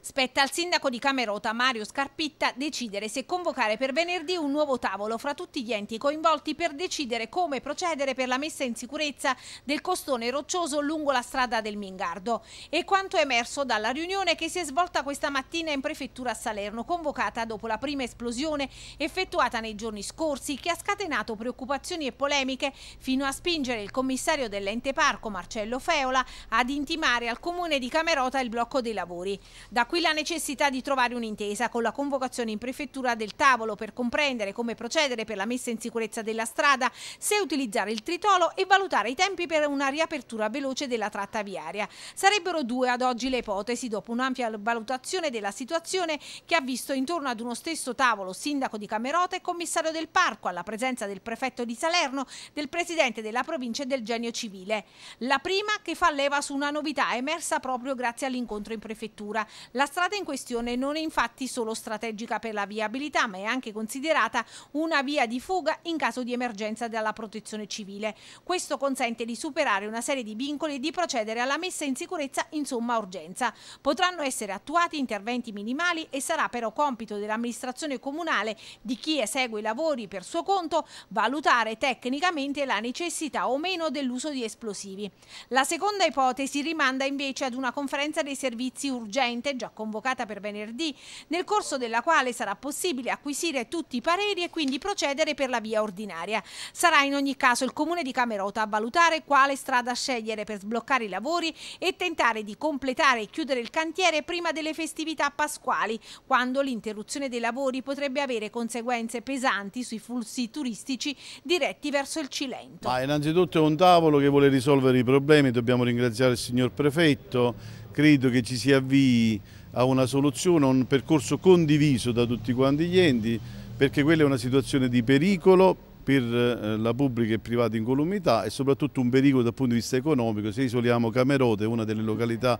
Spetta al sindaco di Camerota Mario Scarpitta decidere se convocare per venerdì un nuovo tavolo fra tutti gli enti coinvolti per decidere come procedere per la messa in sicurezza del costone roccioso lungo la strada del Mingardo e quanto è emerso dalla riunione che si è svolta questa mattina in prefettura a Salerno convocata dopo la prima esplosione effettuata nei giorni scorsi che ha scatenato preoccupazioni e polemiche fino a spingere il commissario dell'ente parco Marcello Feola ad intimare al comune di Camerota il blocco dei lavori. Da qui la necessità di trovare un'intesa con la convocazione in prefettura del tavolo per comprendere come procedere per la messa in sicurezza della strada, se utilizzare il tritolo e valutare i tempi per una riapertura veloce della tratta viaria. Sarebbero due ad oggi le ipotesi dopo un'ampia valutazione della situazione che ha visto intorno ad uno stesso tavolo sindaco di Camerota e commissario del parco alla presenza del prefetto di Salerno, del presidente della provincia e del genio civile. La prima che fa leva su una novità emersa proprio grazie all'incontro in prefettura, la strada in questione non è infatti solo strategica per la viabilità, ma è anche considerata una via di fuga in caso di emergenza dalla protezione civile. Questo consente di superare una serie di vincoli e di procedere alla messa in sicurezza in somma urgenza. Potranno essere attuati interventi minimali e sarà però compito dell'amministrazione comunale, di chi esegue i lavori per suo conto, valutare tecnicamente la necessità o meno dell'uso di esplosivi. La seconda ipotesi rimanda invece ad una conferenza dei servizi urgente già già convocata per venerdì, nel corso della quale sarà possibile acquisire tutti i pareri e quindi procedere per la via ordinaria. Sarà in ogni caso il Comune di Camerota a valutare quale strada scegliere per sbloccare i lavori e tentare di completare e chiudere il cantiere prima delle festività pasquali, quando l'interruzione dei lavori potrebbe avere conseguenze pesanti sui flussi turistici diretti verso il Cilento. Ma innanzitutto è un tavolo che vuole risolvere i problemi, dobbiamo ringraziare il signor Prefetto, credo che ci si avvii a una soluzione, a un percorso condiviso da tutti quanti gli enti, perché quella è una situazione di pericolo per eh, la pubblica e privata incolumità e soprattutto un pericolo dal punto di vista economico, se isoliamo Camerote, una delle località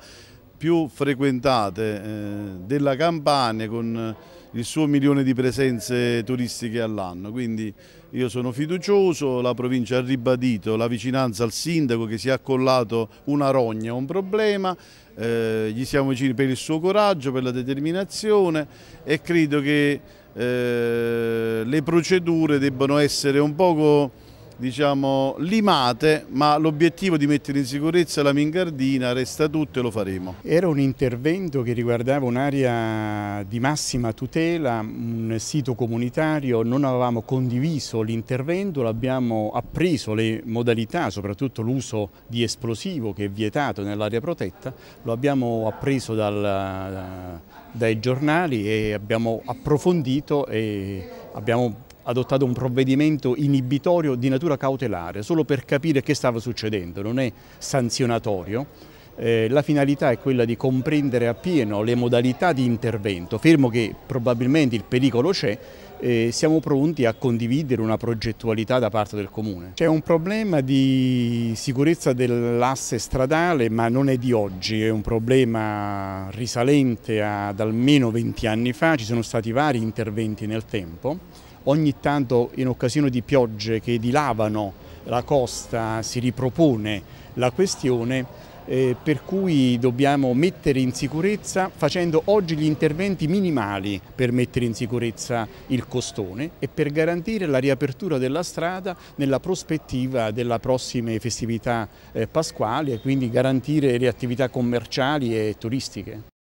più frequentate eh, della Campania con eh, il suo milione di presenze turistiche all'anno. Quindi io sono fiducioso, la provincia ha ribadito la vicinanza al sindaco che si è accollato una rogna, un problema, eh, gli siamo vicini per il suo coraggio, per la determinazione e credo che eh, le procedure debbano essere un poco diciamo, limate, ma l'obiettivo di mettere in sicurezza la Mingardina resta tutto e lo faremo. Era un intervento che riguardava un'area di massima tutela, un sito comunitario, non avevamo condiviso l'intervento, l'abbiamo appreso le modalità, soprattutto l'uso di esplosivo che è vietato nell'area protetta, lo abbiamo appreso dal, dai giornali e abbiamo approfondito e abbiamo adottato un provvedimento inibitorio di natura cautelare, solo per capire che stava succedendo, non è sanzionatorio. Eh, la finalità è quella di comprendere appieno le modalità di intervento, fermo che probabilmente il pericolo c'è, eh, siamo pronti a condividere una progettualità da parte del Comune. C'è un problema di sicurezza dell'asse stradale, ma non è di oggi, è un problema risalente ad almeno 20 anni fa, ci sono stati vari interventi nel tempo ogni tanto in occasione di piogge che dilavano la costa si ripropone la questione eh, per cui dobbiamo mettere in sicurezza facendo oggi gli interventi minimali per mettere in sicurezza il costone e per garantire la riapertura della strada nella prospettiva delle prossime festività eh, pasquali e quindi garantire le attività commerciali e turistiche.